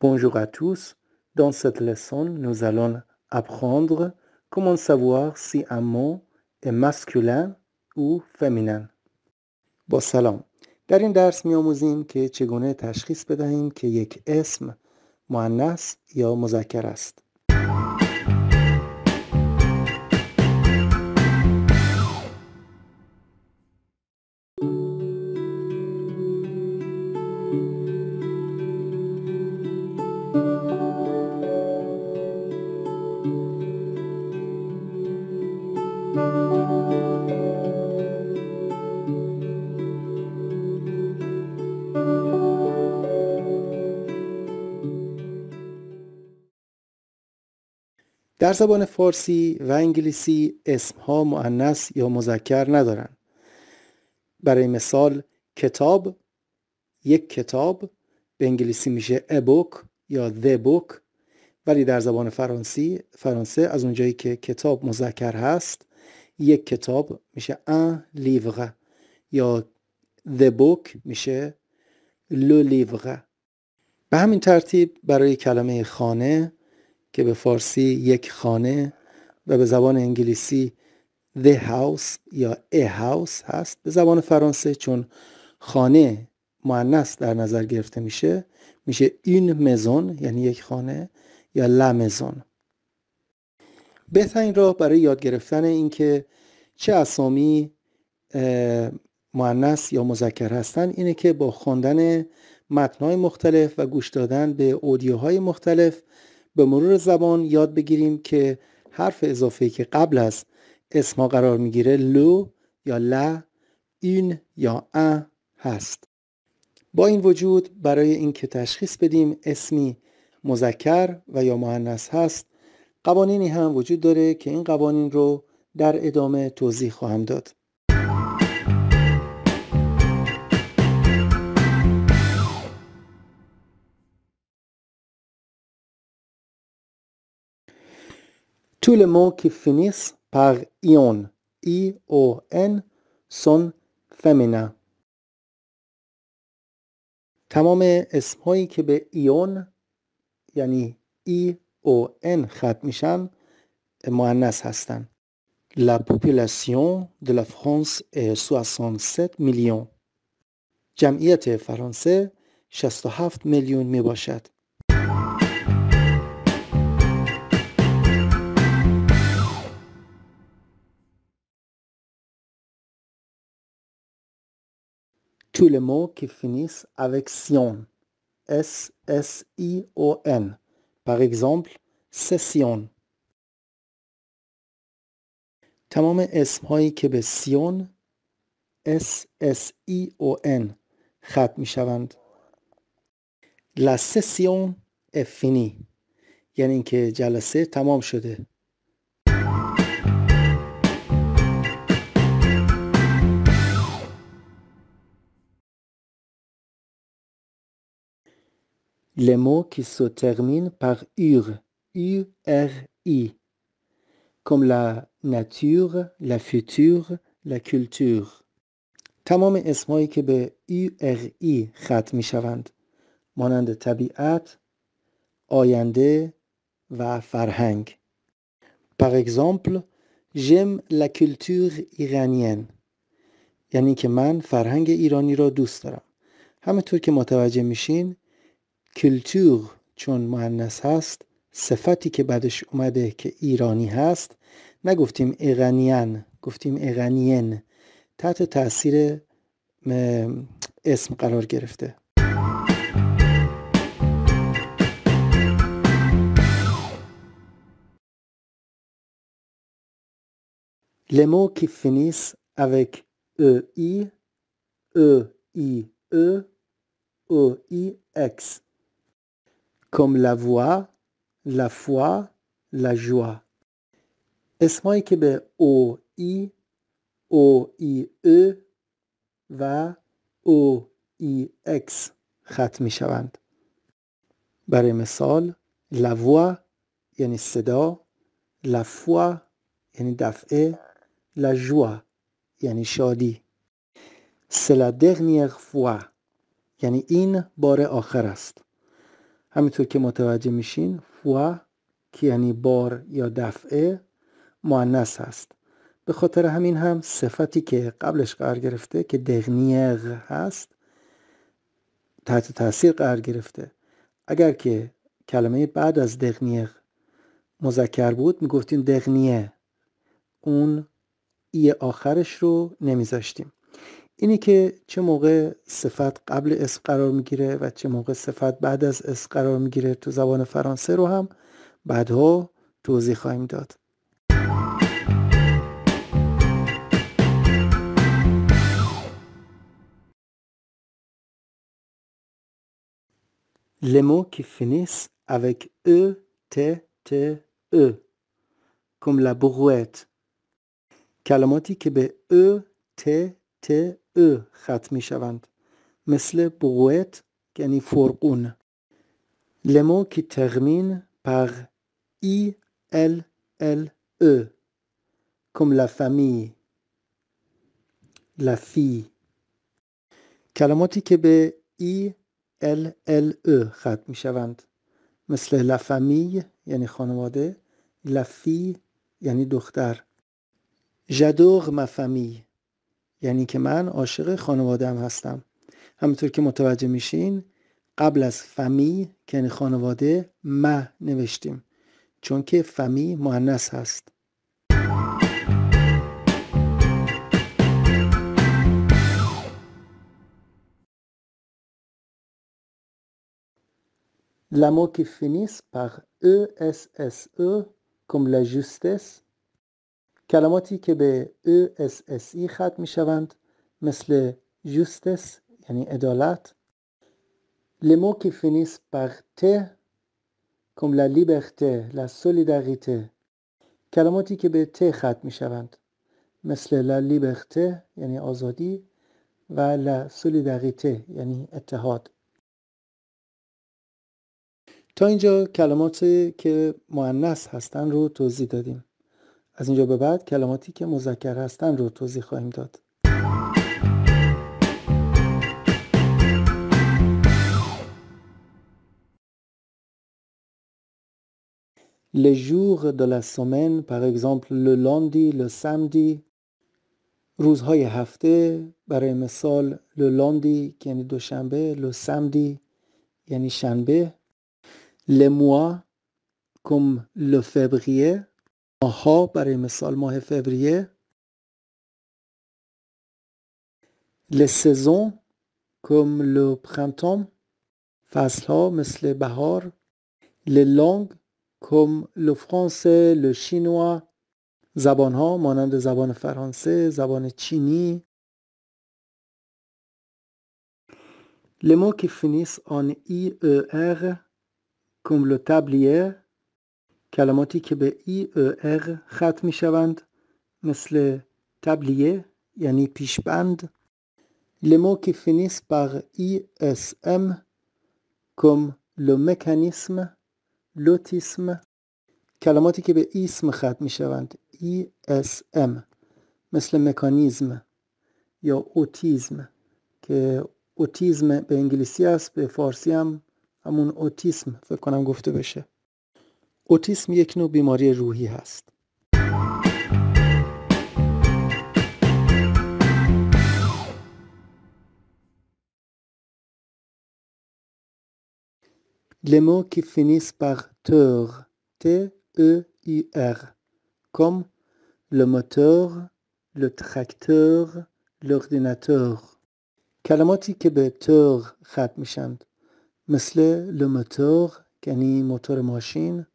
Bonjour à tous. Dans cette leçon, nous allons apprendre comment savoir si un mot est masculin ou féminin. Bonsoir. salam. در این درس می آموزیم که چگونه تشخیص بدهیم که یک اسم معنیس یا در زبان فارسی و انگلیسی اسم ها مؤنث یا مذکر ندارند. برای مثال کتاب یک کتاب به انگلیسی میشه a book یا the book ولی در زبان فرانسی فرانسه از اونجایی که کتاب مذکر هست یک کتاب میشه ان لیوره یا the book میشه لو لیوره به همین ترتیب برای کلمه خانه که به فارسی یک خانه و به زبان انگلیسی the house یا a house هست به زبان فرانسه چون خانه معنیست در نظر گرفته میشه میشه این مزون یعنی یک خانه یا لا مزون بهترین راه برای یاد گرفتن اینکه چه اسامی معنیس یا مذکر هستن اینه که با خواندن متنهای مختلف و گوش دادن به اودیوهای مختلف به مرور زبان یاد بگیریم که حرف اضافه که قبل از اسما قرار میگیره لو یا لا این یا ا هست با این وجود برای اینکه تشخیص بدیم اسمی مذکر و یا مؤنث هست قوانینی هم وجود داره که این قوانین رو در ادامه توضیح خواهم داد طول les که qui پر par ion, I-O-N, sont تمام اسمهایی که به ایون یعنی ای ختم مؤنث هستن La population de la France est 67 millions. جمعیت فرانسه 67 میلیون می باشد tous les mots qui finissent avec sion S-S-I-O-N Par exemple سسیون تمام اسم هایی که به سیون S S I O N ختم می شوند La session یعنی اینکه جلسه تمام شده les mots qui se terminent par ur, U-R-I, comme la nature, la future, la culture. تمام اسمایی که به U-R-I ختم می شوند مانند طبیعت، آینده و فرهنگ. Par exemple, j'aime la culture iranienne. یعنی که من فرهنگ ایرانی را دوست دارم. طور که متوجه میشین کلتور چون مهنس هست صفتی که بعدش اومده که ایرانی هست نگفتیم ایرانیان گفتیم ایرانین تحت تاثیر اسم قرار گرفته لمو ای qui ای avec ای e, اکس comme la voix, la foi, la joie. اسمایی که به او ای او ای او و او ای اکس ختم می شوند برای مثال لاوا یعنی صدا لفوا یعنی دفعه لجوا یعنی شادی سلا dernière فوا، یعنی این بار آخر است همینطور که متوجه میشین فوا که یعنی بار یا دفعه معنس هست به خاطر همین هم صفتی که قبلش قرار گرفته که دغنیغ هست تحت تاثیر قرار گرفته اگر که کلمه بعد از دغنیغ مذکر بود میگفتیم دغنیه اون ای آخرش رو نمیذاشتیم اینی که چه موقع صفت قبل اسم قرار میگیره و چه موقع صفت بعد از اسم قرار میگیره تو زبان فرانسه رو هم بعدها توضیح خواهیم داد Les mots qui finissent avec E, T, T, E, comme la کلماتی که به E, T, T, ا ختم می شوند مثل بوت یعنی فرقون لمو کی ترمین پر ای ال ال ا کم لا famille کلماتی که به ای ال ال ا ختم می شوند مثل لفمی یعنی خانواده لفی یعنی دختر جدوغ مفمی یعنی که من عاشق خانوادم هستم همونطور که متوجه میشین قبل از فمی یعنی خانواده ما نوشتیم چون که فمی مهنس هست فنیس qui finisse par ESSE e, comme la justesse کلماتی که به او اس اس ای ختم می شوند مثل جوستس یعنی عدالت لمو که فینیس ته کم لا لیبرته لا سولیداریته کلماتی که به ت ختم می شوند مثل لا لیبرته یعنی آزادی و لا سولیداریته یعنی اتحاد تا اینجا کلمات که معنیس هستن رو توضیح دادیم از اینجا به بعد کلماتی که مذکر هستند رو توضیح خواهیم داد les jours de la semaine, par exemple le lundi, le samedi. روزهای هفته برای مثال le lundi یعنی دوشنبه le samedi یعنی شنبه le mois comme le février En mois, par exemple, le mois février. Les saisons, comme le printemps. face' fois, comme le Les langues, comme le français, le chinois. Les langues, des Zabon français, Zabon chinois. Les mots qui finissent en IER, comme le tablier. کلماتی که به ای او اغ ختم می شوند مثل تبلیه یعنی پیشبند لمو که فینیس بر ای اس ام کم لو مکانیسم لوتیسم کلماتی که به ایسم ختم می شوند ای اس ام مثل مکانیزم یا اوتیزم که اوتیزم به انگلیسی است به فارسی هم همون اوتیسم فکر کنم گفته بشه اوتیسم یک نوع بیماری روحی هست Les mots qui finissent par teur, T-E-I-R, comme le moteur, le tracteur, l'ordinateur. کلماتی که به تور ختم میشند مثل لموتور یعنی موتور ماشین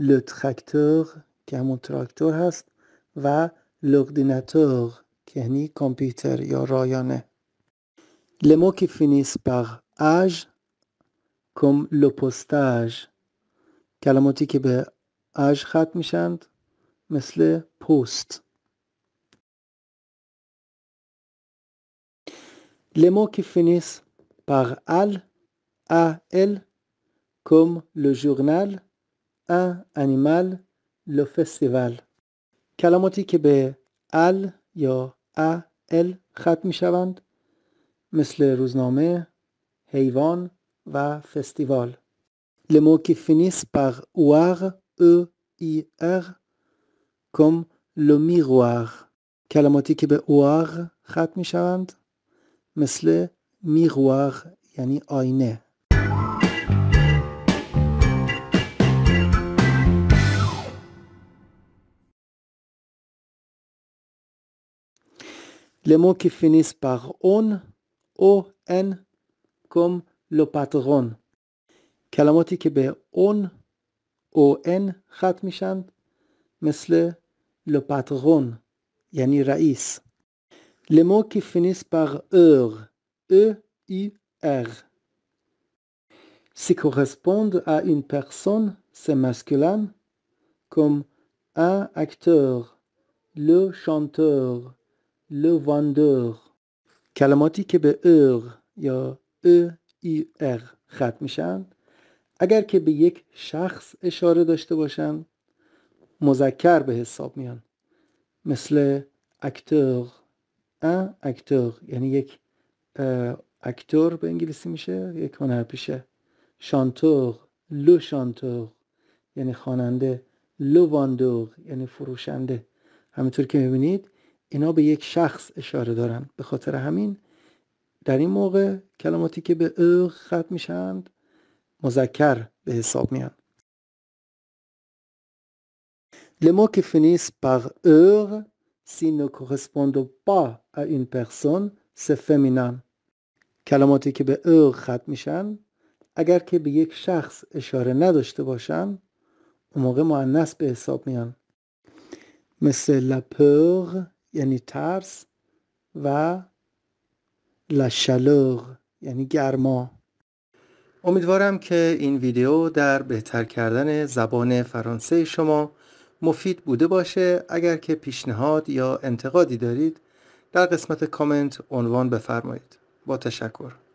لترکتور که همون ترکتور هست و لوردیناتور که یعنی کامپیوتر یا رایانه لمو که فینیس بر اج کم لپستاج کلماتی که به اج ختم میشند مثل پست لمو که فینیس بر ال ال کم لجورنال ا انیمال لو فستیوال کلماتی که به ال یا ا ال ختم می شوند مثل روزنامه، حیوان و فستیوال لمو که فینیس پر اوار او ای ار کم لو میروار کلماتی که به اوار ختم می شوند مثل میروار یعنی آینه Les mots qui finissent par on, o, n, comme le patron. qui on » on, on, le patron yani raïs. les mots qui finissent par eur e i r s'y correspondent à une personne c'est masculin comme un acteur le chanteur لو کلماتی که به اغ یا ا ای اغ ختم میشن اگر که به یک شخص اشاره داشته باشن مذکر به حساب میان مثل اکتور اکتر اکتور یعنی یک اکتور به انگلیسی میشه یک پیشه شانتور لو شانتور یعنی خواننده لو واندور یعنی فروشنده همینطور که میبینید اینا به یک شخص اشاره دارن به خاطر همین در این موقع کلماتی که به اغ ختم میشند مذکر به حساب میان لما که فنیس par سی ne correspondent pas à کلماتی که به اغ ختم میشن اگر که به یک شخص اشاره نداشته باشند اون موقع معنیس به حساب میان مثل la یعنی ترس و لشلغ یعنی گرما امیدوارم که این ویدیو در بهتر کردن زبان فرانسه شما مفید بوده باشه اگر که پیشنهاد یا انتقادی دارید در قسمت کامنت عنوان بفرمایید با تشکر